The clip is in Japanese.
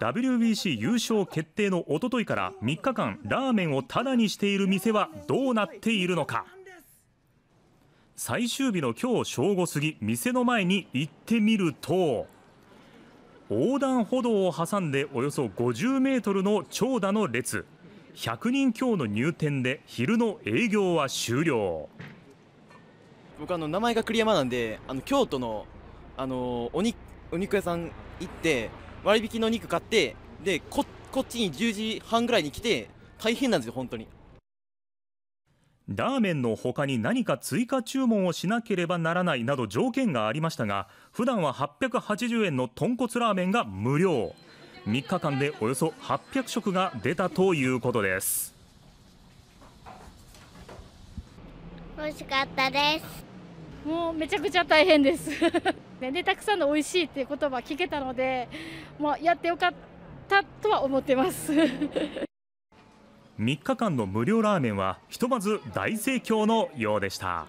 WBC 優勝決定のおとといから3日間ラーメンをタダにしている店はどうなっているのか最終日の今日正午過ぎ店の前に行ってみると横断歩道を挟んでおよそ50メートルの長蛇の列100人強の入店で昼の営業は終了僕あの名前が栗山なんであの京都のあのお肉屋さん行って割引の肉買ってでここっちに10時半ぐらいに来て大変なんですよ本当にラーメンの他に何か追加注文をしなければならないなど条件がありましたが普段は880円の豚骨ラーメンが無料3日間でおよそ800食が出たということです美味しかったですもうめちゃくちゃ大変です でたくさんの美味しいっていう言葉聞けたのでもうやってよかったとは思ってます3 日間の無料ラーメンはひとまず大盛況のようでした